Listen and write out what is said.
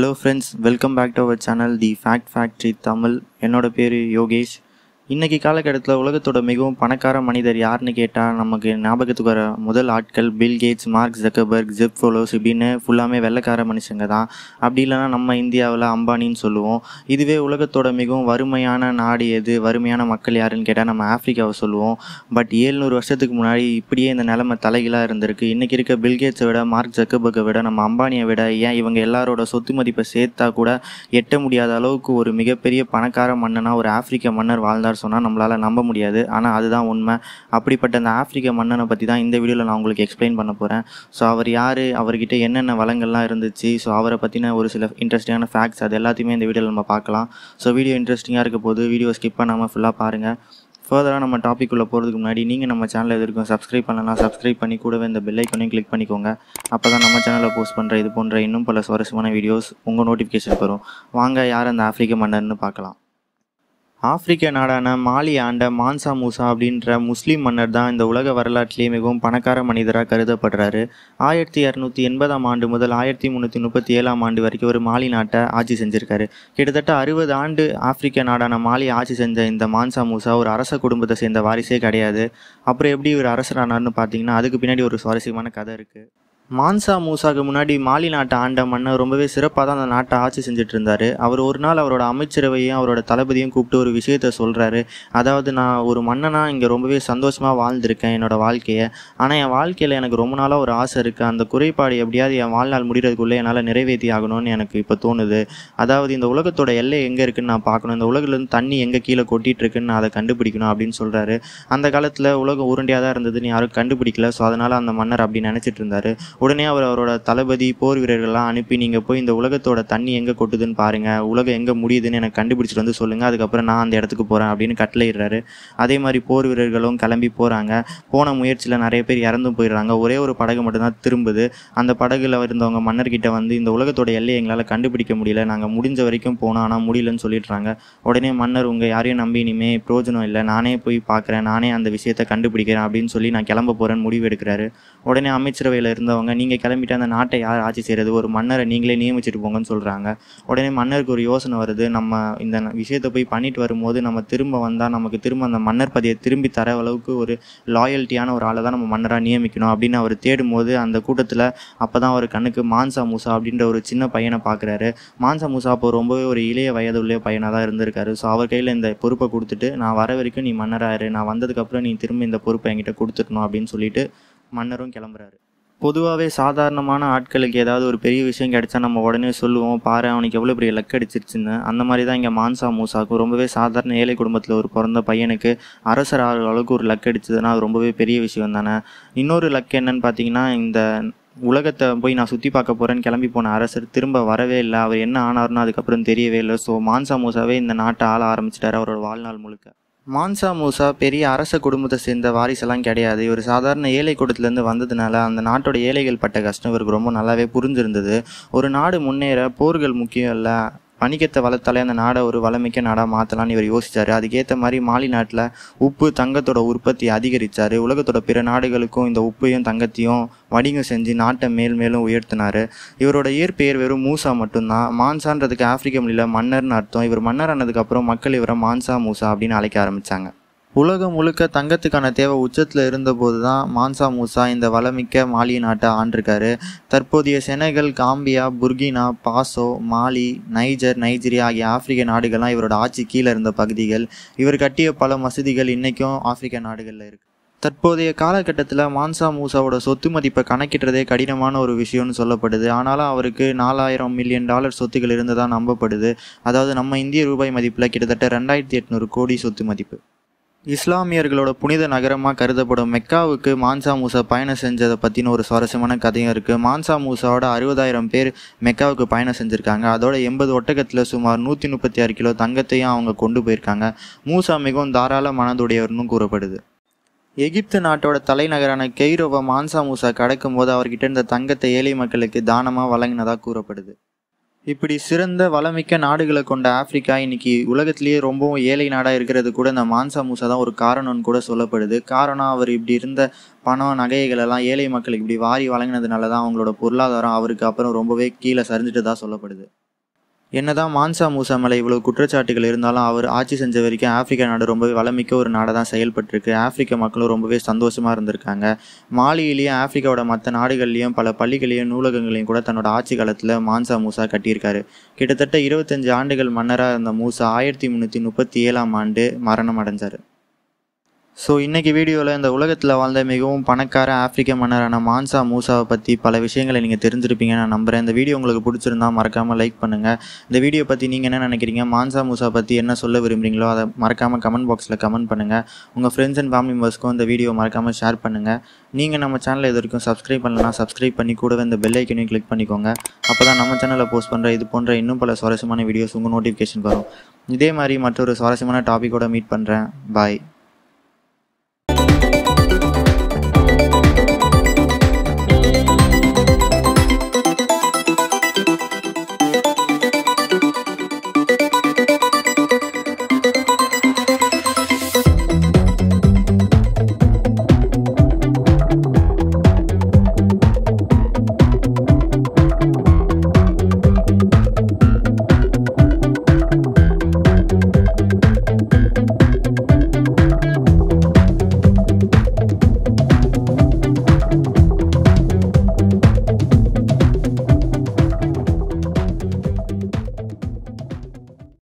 hello friends welcome back to our channel the fact factory Tamil என்னோட பேர் யோகேஷ் இன்றைக்கி காலகட்டத்தில் உலகத்தோட மிகவும் பணக்கார மனிதர் யாருன்னு கேட்டால் நமக்கு ஞாபகத்துக்கு வர முதல் ஆட்கள் Bill Gates Mark Zuckerberg Jeff ஃபோலோஸ் இப்படின்னு ஃபுல்லாமே வெள்ளக்கார மனுஷங்க தான் அப்படி இல்லைனா நம்ம இந்தியாவில் அம்பானின்னு சொல்லுவோம் இதுவே உலகத்தோட மிகவும் வறுமையான நாடு எது வறுமையான மக்கள் யாருன்னு கேட்டால் நம்ம ஆஃப்ரிக்காவை சொல்லுவோம் பட் ஏழ்நூறு வருஷத்துக்கு முன்னாடி இப்படியே இந்த நிலைமை தலைகளாக இருந்திருக்கு இன்றைக்கி இருக்க பில்கேட்ஸை விட மார்க் ஜக்கபர்க்கை விட நம்ம அம்பானியை விட ஏன் இவங்க எல்லாரோட சொத்து மதிப்பை சேர்த்தா கூட எட்ட முடியாத அளவுக்கு ஒரு மிகப்பெரிய பணக்கார மன்னனாக ஒரு ஆப்பிரிக்க மன்னர் வாழ்ந்தார் சொன்னால் நம்மளால் நம்ப முடியாது ஆனால் அதுதான் உண்மை அப்படிப்பட்ட அந்த ஆஃப்ரிக்க மன்னனை பற்றி தான் இந்த வீடியோவில் நான் உங்களுக்கு எக்ஸ்பிளைன் பண்ண போகிறேன் ஸோ அவர் யார் அவர்கிட்ட என்னென்ன வளங்கள்லாம் இருந்துச்சு ஸோ அவரை பற்றின ஒரு சில இன்ட்ரெஸ்டிங்கான ஃபேக்ட்ஸ் அது எல்லாத்தையுமே இந்த வீடியோவில் நம்ம பார்க்கலாம் ஸோ வீடியோ இன்ட்ரெஸ்டிங்காக இருக்க போது வீடியோ ஸ்கிப் பண்ணாமல் ஃபுல்லாக பாருங்கள் ஃபர்தராக நம்ம டாபிக் உள்ள போகிறதுக்கு முன்னாடி நீங்கள் நம்ம சேனலில் எதிர்க்கும் சப்ஸ்கிரைப் பண்ணலாம் சப்ஸ்கிரைப் பண்ணி கூடவே இந்த பெல்லைக்கனையும் கிளிக் பண்ணிக்கோங்க அப்போ தான் நம்ம சேனலில் போஸ்ட் பண்ணுற இது போன்ற இன்னும் பல சுவாரஸ்யமான வீடியோஸ் உங்கள் நோட்டிஃபிகேஷன் வரும் வாங்க யார் அந்த ஆஃப்ரிக்க மன்னர்னு பார்க்கலாம் ஆப்பிரிக்க நாடான மாலி ஆண்ட மான்சா மூசா அப்படின்ற முஸ்லீம் மன்னர் தான் இந்த உலக வரலாற்றிலேயே மிகவும் பணக்கார மனிதராக கருதப்படுறாரு ஆயிரத்தி இரநூத்தி எண்பதாம் ஆண்டு முதல் ஆயிரத்தி முந்நூற்றி முப்பத்தி ஏழாம் ஆண்டு வரைக்கும் ஒரு மாலி நாட்டை ஆட்சி செஞ்சிருக்காரு கிட்டத்தட்ட அறுபது ஆண்டு ஆப்பிரிக்க நாடான மாலி ஆட்சி செஞ்ச இந்த மான்சா மூசா ஒரு அரச குடும்பத்தை சேர்ந்த வாரிசே கிடையாது அப்புறம் எப்படி ஒரு அரசரானார்னு பார்த்தீங்கன்னா அதுக்கு பின்னாடி ஒரு சுவாரஸ்யமான கதை இருக்குது மான்சா மூசாக்கு முன்னாடி மாலி நாட்டை ஆண்ட மன்னர் ரொம்பவே சிறப்பாக தான் அந்த நாட்டை ஆட்சி செஞ்சுட்டு இருந்தார் அவர் ஒரு நாள் அவரோட அமைச்சரவையும் அவரோட தளபதியும் கூப்பிட்டு ஒரு விஷயத்த சொல்கிறாரு அதாவது நான் ஒரு மன்னனாக இங்கே ரொம்பவே சந்தோஷமாக வாழ்ந்திருக்கேன் என்னோடய வாழ்க்கையை ஆனால் என் வாழ்க்கையில் எனக்கு ரொம்ப நாளாக ஒரு ஆசை இருக்குது அந்த குறைபாடு எப்படியாவது என் வாழ்நாள் முடிகிறதுக்குள்ளே என்னால் நிறைவேற்றி ஆகணும்னு எனக்கு இப்போ தோணுது அதாவது இந்த உலகத்தோட எல்லை எங்கே இருக்குன்னு நான் பார்க்கணும் இந்த உலகத்துலேருந்து தண்ணி எங்கே கீழே கொட்டிகிட்ருக்குன்னு நான் அதை கண்டுபிடிக்கணும் அப்படின்னு சொல்கிறாரு அந்த காலத்தில் உலகம் உருண்டையாக தான் இருந்ததுன்னு யாரும் கண்டுபிடிக்கல ஸோ அதனால் அந்த மன்னர் அப்படி நினச்சிட்டு இருந்தார் உடனே அவர் அவரோட தளபதி போர் வீரர்கள்லாம் அனுப்பி நீங்கள் போய் இந்த உலகத்தோட தண்ணி எங்கே கொட்டுதுன்னு பாருங்கள் உலகம் எங்கே முடியுதுன்னு எனக்கு கண்டுபிடிச்சிட்டு வந்து சொல்லுங்கள் அதுக்கப்புறம் நான் அந்த இடத்துக்கு போகிறேன் அப்படின்னு கட்டளையிடுறாரு அதே மாதிரி போர் வீரர்களும் கிளம்பி போகிறாங்க போன முயற்சியில் நிறைய பேர் இறந்தும் போயிடுறாங்க ஒரே ஒரு படகு மட்டும்தான் திரும்புது அந்த படகுல இருந்தவங்க மன்னர்கிட்ட வந்து இந்த உலகத்தோட எல்லையை எங்களால் கண்டுபிடிக்க முடியல நாங்கள் முடிஞ்ச வரைக்கும் போனோம் ஆனால் முடியலன்னு சொல்லிடுறாங்க உடனே மன்னர் உங்கள் யாரையும் நம்பி இனிமே பிரயோஜனம் இல்லை நானே போய் பார்க்குறேன் நானே அந்த விஷயத்தை கண்டுபிடிக்கிறேன் அப்படின்னு சொல்லி நான் கிளம்ப போகிறேன்னு முடிவு எடுக்கிறாரு உடனே அமைச்சரவையில் இருந்தவங்க சொல்கிறாங்க நீங்கள் கிளம்பிட்டு அந்த நாட்டை யார் ஆட்சி செய்கிறது ஒரு மன்னரை நீங்களே நியமிச்சிட்டு போங்கன்னு சொல்கிறாங்க உடனே மன்னருக்கு ஒரு யோசனை வருது நம்ம இந்த விஷயத்தை போய் பண்ணிட்டு வரும்போது நம்ம திரும்ப வந்தால் நமக்கு திரும்ப அந்த மன்னர் பதியை திரும்பி தர அளவுக்கு ஒரு லாயல்ட்டியான ஒரு ஆளை தான் நம்ம மன்னராக நியமிக்கணும் அப்படின்னு அவர் தேடும் போது அந்த கூட்டத்தில் அப்போ தான் அவர் கண்ணுக்கு மான்சா மூசா அப்படின்ற ஒரு சின்ன பையனை பார்க்குறாரு மான்சா மூசா அப்போ ரொம்பவே ஒரு இளைய வயது உள்ள பையனாக தான் இருந்திருக்காரு ஸோ அவர் கையில் இந்த பொறுப்பை கொடுத்துட்டு நான் வர வரைக்கும் நீ மன்னராயிரு நான் வந்ததுக்கப்புறம் நீ திரும்ப இந்த பொறுப்பை என்கிட்ட கொடுத்துடணும் அப்படின்னு சொல்லிட்டு மன்னரும் கிளம்புறாரு பொதுவாகவே சாதாரணமான ஆட்களுக்கு ஏதாவது ஒரு பெரிய விஷயம் கிடைச்சா நம்ம உடனே சொல்லுவோம் பாரு அவனுக்கு எவ்வளோ பெரிய லக் அடிச்சிருச்சுன்னு அந்த மாதிரி தான் இங்கே மான்சா மூசாக்கும் ரொம்பவே சாதாரண ஏழை குடும்பத்தில் ஒரு பிறந்த பையனுக்கு அரசர் அளவுக்கு ஒரு லக் அடிச்சதுன்னா அது ரொம்பவே பெரிய விஷயம் தானே இன்னொரு லக் என்னன்னு பார்த்தீங்கன்னா இந்த உலகத்தை போய் நான் சுற்றி பார்க்க போகிறேன்னு கிளம்பி போன அரசர் திரும்ப வரவே இல்லை அவர் என்ன ஆனார்னு அதுக்கப்புறம் தெரியவே இல்லை ஸோ மான்சா மூசாவே இந்த நாட்டை ஆள ஆரம்பிச்சிட்டாரு அவரோட வாழ்நாள் முழுக்க மான்சா மூசா பெரிய அரச குடும்பத்தை சேர்ந்த வாரிசெல்லாம் கிடையாது இவர் சாதாரண ஏழை கூட்டத்துலேருந்து வந்ததுனால அந்த நாட்டோட ஏழைகள் பட்ட கஷ்டம் இவருக்கு ரொம்ப நல்லாவே புரிஞ்சிருந்தது ஒரு நாடு முன்னேற போர்கள் முக்கியம் இல்லை வணிகத்தை வளர்த்தாலே அந்த நாடை ஒரு வளமிக்க நாடாக மாற்றலான்னு இவர் யோசித்தார் அதுக்கேற்ற மாதிரி மாலி நாட்டில் உப்பு தங்கத்தோட உற்பத்தி அதிகரித்தார் உலகத்தோட பிற நாடுகளுக்கும் இந்த உப்பையும் தங்கத்தையும் வணிகம் செஞ்சு நாட்டை மேல் மேலும் உயர்த்தினார் இவரோட இயற்பெயர் வெறும் மூசா மட்டும்தான் மான்சான்றதுக்கு ஆப்பிரிக்க மொழியில் மன்னர்னு அர்த்தம் இவர் மன்னர் ஆனதுக்கப்புறம் மக்கள் இவரை மான்சா மூசா அப்படின்னு அழைக்க ஆரம்பித்தாங்க உலகம் முழுக்க தங்கத்துக்கான தேவை உச்சத்தில் இருந்தபோது தான் மான்சா மூசா இந்த வளமிக்க மாலி நாட்டை ஆண்டிருக்காரு தற்போதைய Senegal Gambia Burkina Faso Mali Niger Nigeria ஆகிய ஆப்பிரிக்க நாடுகள்லாம் இவரோட ஆட்சி கீழே இருந்த பகுதிகள் இவர் கட்டிய பல மசூதிகள் இன்றைக்கும் ஆப்பிரிக்க நாடுகளில் இருக்குது தற்போதைய காலகட்டத்தில் மான்சா மூசாவோட சொத்து மதிப்பை கணக்கிட்டுறதே கடினமான ஒரு விஷயம்னு சொல்லப்படுது ஆனாலும் அவருக்கு நாலாயிரம் மில்லியன் டாலர் சொத்துகள் இருந்ததாக நம்பப்படுது அதாவது நம்ம இந்திய ரூபாய் மதிப்பில் கிட்டத்தட்ட ரெண்டாயிரத்தி எட்நூறு கோடி சொத்து மதிப்பு இஸ்லாமியர்களோட புனித நகரமாக கருதப்படும் மெக்காவுக்கு மான்சா மூசா பயணம் செஞ்சதை பற்றின ஒரு சுவாரஸ்யமான கதையும் இருக்குது மான்சா மூசாவோட அறுபதாயிரம் பேர் மெக்காவுக்கு பயணம் செஞ்சுருக்காங்க அதோட எண்பது ஒட்டகத்தில் சுமார் நூற்றி முப்பத்தி ஆறு கிலோ தங்கத்தையும் அவங்க கொண்டு போயிருக்காங்க மூசா மிகவும் தாராள மனதுடையவர்னு கூறப்படுது எகிப்து நாட்டோட தலைநகரான கெய்ரோவை மான்சா மூசா கடக்கும்போது போது அவர்கிட்ட இருந்த தங்கத்தை ஏழை மக்களுக்கு தானமாக வழங்கினதாக கூறப்படுது இப்படி சிறந்த வளமிக்க நாடுகளை கொண்ட ஆப்பிரிக்கா இன்னைக்கு உலகத்திலேயே ரொம்பவும் ஏழை நாடாக இருக்கிறது கூட இந்த மான்சா மூசா தான் ஒரு காரணம்னு கூட சொல்லப்படுது காரணம் அவர் இப்படி இருந்த பணம் நகைகள் எல்லாம் ஏழை மக்களுக்கு இப்படி வாரி வழங்கினதுனால தான் அவங்களோட பொருளாதாரம் அவருக்கு அப்புறம் ரொம்பவே கீழே சரிஞ்சிட்டு தான் சொல்லப்படுது என்னதான் மான்சா மூசா மேலே இவ்வளோ குற்றச்சாட்டுகள் இருந்தாலும் அவர் ஆட்சி செஞ்ச வரைக்கும் ஆப்பிரிக்க நாடு ரொம்பவே வளமிக்க ஒரு நாடாக தான் செயல்பட்டுருக்கு ஆப்பிரிக்க மக்களும் ரொம்பவே சந்தோஷமாக இருந்திருக்காங்க மாலியிலையும் ஆப்பிரிக்காவோட மற்ற நாடுகள்லையும் பல பள்ளிகளையும் நூலகங்களையும் கூட தன்னோட ஆட்சி காலத்தில் மான்சா மூசா கட்டியிருக்காரு கிட்டத்தட்ட இருபத்தஞ்சு ஆண்டுகள் மன்னராக இருந்த மூசா ஆயிரத்தி முந்நூற்றி முப்பத்தி ஏழாம் ஆண்டு மரணம் அடைஞ்சார் ஸோ இன்றைக்கி வீடியோவில் இந்த உலகத்தில் வாழ்ந்த மிகவும் பணக்கார ஆப்பிரிக்க மன்னரான மான்சா மூசாவை பற்றி பல விஷயங்களை நீங்கள் தெரிஞ்சிருப்பீங்க நான் நம்புகிறேன் இந்த வீடியோ உங்களுக்கு பிடிச்சிருந்தா மறக்காமல் லைக் பண்ணுங்கள் இந்த வீடியோ பற்றி நீங்கள் என்ன நினைக்கிறீங்க மான்சா மூசா பற்றி என்ன சொல்ல விரும்புகிறீங்களோ அதை மறக்காமல் கமெண்ட் பாக்ஸில் கமெண்ட் பண்ணுங்கள் உங்கள் ஃப்ரெண்ட்ஸ் அண்ட் ஃபேமிலி மெம்பர்ஸ்க்கும் இந்த வீடியோ மறக்காமல் ஷேர் பண்ணுங்கள் நீங்கள் நம்ம சேனலில் எது வரைக்கும் சப்ஸ்கிரைப் பண்ணலாம் சப்ஸ்கிரைப் பண்ணி கூடவே இந்த பெல் ஐக்கனையும் கிளிக் பண்ணிக்கோங்க அப்போ தான் நம்ம சேனலில் போஸ்ட் பண்ணுற இது போன்ற இன்னும் பல சுவாரஸ்யமான வீடியோஸ் உங்கள் நோட்டிஃபிகேஷன் வரும் இதே மாதிரி மற்றொரு சுவாரஸ்யமான டாப்பிக்கோட மீட் பண்ணுறேன் பாய்